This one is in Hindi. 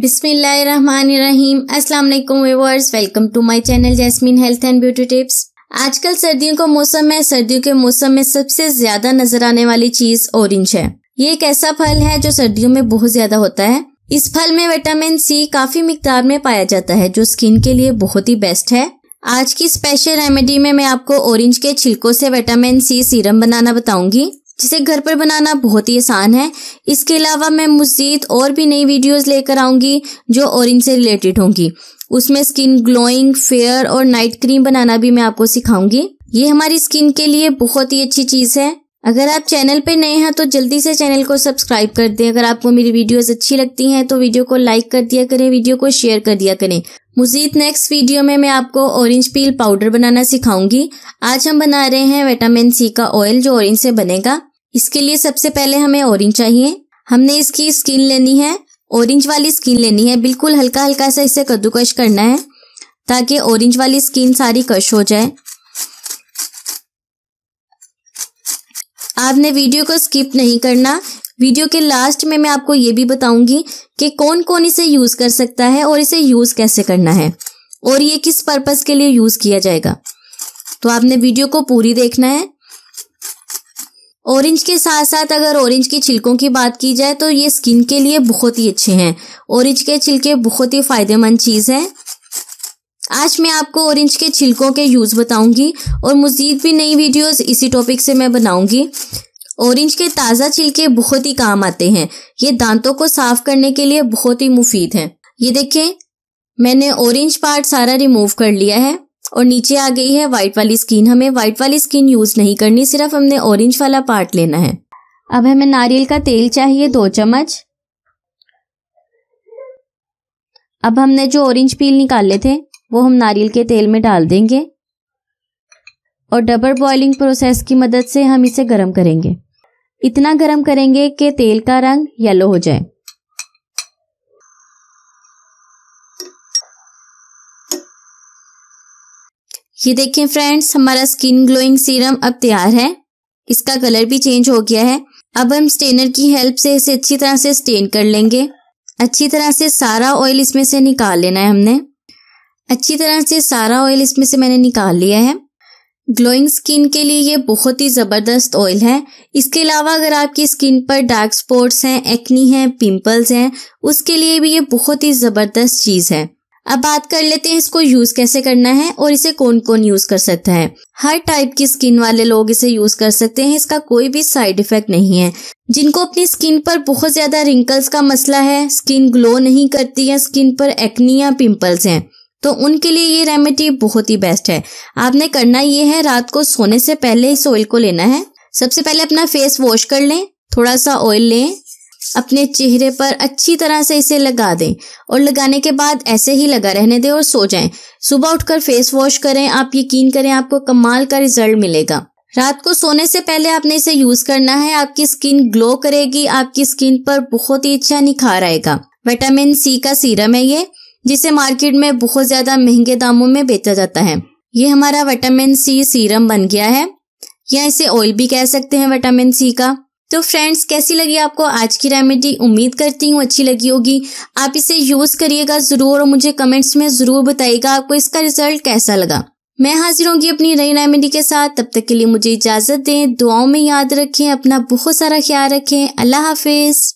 बिस्मिल्लाहिर्रहमानिर्रहीम अस्सलाम वालेकुम viewers welcome to my channel Jasmine health and beauty tips आजकल सर्दियों का मौसम है सर्दियों के मौसम में सबसे ज्यादा नजर आने वाली चीज ऑरेंज है ये एक ऐसा फल है जो सर्दियों में बहुत ज्यादा होता है इस फल में विटामिन सी काफी मिकदार में पाया जाता है जो स्किन के लिए बहुत ही बेस्ट है आज की स्पेशल रेमेडी में मैं आपको ऑरेंज के छिलकों से विटामिन सी सीरम बनाना बताऊंगी जिसे घर पर बनाना बहुत ही आसान है इसके अलावा मैं मज़ीद और भी नई वीडियोस लेकर आऊंगी जो ऑरेंज से रिलेटेड होंगी उसमें स्किन ग्लोइंग फेयर और नाइट क्रीम बनाना भी मैं आपको सिखाऊंगी ये हमारी स्किन के लिए बहुत ही अच्छी चीज़ है अगर आप चैनल पर नए हैं तो जल्दी से चैनल को सब्सक्राइब कर दें अगर आपको मेरी वीडियोस अच्छी लगती हैं तो वीडियो को लाइक कर दिया करें वीडियो को शेयर कर दिया करें मुजीद नेक्स्ट वीडियो में मैं आपको ऑरेंज पील पाउडर बनाना सिखाऊंगी आज हम बना रहे हैं विटामिन सी का ऑयल जो ऑरेंज से बनेगा इसके लिए सबसे पहले हमें ऑरेंज चाहिए हमने इसकी स्किन लेनी है ऑरेंज वाली स्किन लेनी है बिल्कुल हल्का हल्का सा इसे कद्दूकश करना है ताकि ऑरेंज वाली स्किन सारी कश हो जाए आपने वीडियो को स्किप नहीं करना वीडियो के लास्ट में मैं आपको ये भी बताऊंगी कि कौन कौन इसे यूज कर सकता है और इसे यूज कैसे करना है और ये किस पर्पज के लिए यूज किया जाएगा तो आपने वीडियो को पूरी देखना है ऑरेंज के साथ साथ अगर ऑरेंज के छिलकों की बात की जाए तो ये स्किन के लिए बहुत ही अच्छे हैं ऑरेंज के छिलके बहुत ही फायदेमंद चीज़ है आज मैं आपको ऑरेंज के छिलकों के यूज़ बताऊंगी और मज़ीद भी नई वीडियोस इसी टॉपिक से मैं बनाऊंगी ऑरेंज के ताज़ा छिलके बहुत ही काम आते हैं ये दांतों को साफ करने के लिए बहुत ही मुफीद हैं ये देखें मैंने ऑरेंज पार्ट सारा रिमूव कर लिया है और नीचे आ गई है व्हाइट वाली स्किन हमें व्हाइट वाली स्किन यूज नहीं करनी सिर्फ हमने ऑरेंज वाला पार्ट लेना है अब हमें नारियल का तेल चाहिए दो चम्मच अब हमने जो ऑरेंज पील निकाले थे वो हम नारियल के तेल में डाल देंगे और डबल बॉइलिंग प्रोसेस की मदद से हम इसे गर्म करेंगे इतना गर्म करेंगे कि तेल का रंग येलो हो जाए ये देखें फ्रेंड्स हमारा स्किन ग्लोइंग सीरम अब तैयार है इसका कलर भी चेंज हो गया है अब हम स्टेनर की हेल्प से इसे अच्छी तरह से स्टेन कर लेंगे अच्छी तरह से सारा ऑयल इसमें से निकाल लेना है हमने अच्छी तरह से सारा ऑयल इसमें से मैंने निकाल लिया है ग्लोइंग स्किन के लिए ये बहुत ही ज़बरदस्त ऑयल है इसके अलावा अगर आपकी स्किन पर डार्क स्पॉट्स हैं एक्नी हैं पिंपल्स हैं उसके लिए भी ये बहुत ही ज़बरदस्त चीज़ है अब बात कर लेते हैं इसको यूज कैसे करना है और इसे कौन कौन यूज कर सकता है हर टाइप की स्किन वाले लोग इसे यूज कर सकते हैं इसका कोई भी साइड इफेक्ट नहीं है जिनको अपनी स्किन पर बहुत ज्यादा रिंकल्स का मसला है स्किन ग्लो नहीं करती है स्किन पर एक्नी या पिंपल्स हैं तो उनके लिए ये रेमेडी बहुत ही बेस्ट है आपने करना ये है रात को सोने से पहले इस ऑयल को लेना है सबसे पहले अपना फेस वॉश कर लें थोड़ा सा ऑयल लें अपने चेहरे पर अच्छी तरह से इसे लगा दें और लगाने के बाद ऐसे ही लगा रहने दें और सो जाएं। सुबह उठकर फेस वॉश करें आप यकीन करें आपको कमाल का रिजल्ट मिलेगा रात को सोने से पहले आपने इसे यूज करना है आपकी स्किन ग्लो करेगी आपकी स्किन पर बहुत ही अच्छा निखार आएगा विटामिन सी का सीरम है ये जिसे मार्केट में बहुत ज्यादा महंगे दामों में बेचा जाता है ये हमारा विटामिन सी सीरम बन गया है या इसे ऑयल भी कह सकते हैं विटामिन सी का तो फ्रेंड्स कैसी लगी आपको आज की रेमेडी उम्मीद करती हूँ अच्छी लगी होगी आप इसे यूज़ करिएगा ज़रूर और मुझे कमेंट्स में ज़रूर बताइएगा आपको इसका रिजल्ट कैसा लगा मैं हाजिर होंगी अपनी नई रेमेडी के साथ तब तक के लिए मुझे इजाज़त दें दुआओं में याद रखें अपना बहुत सारा ख्याल रखें अल्लाह हाफिज़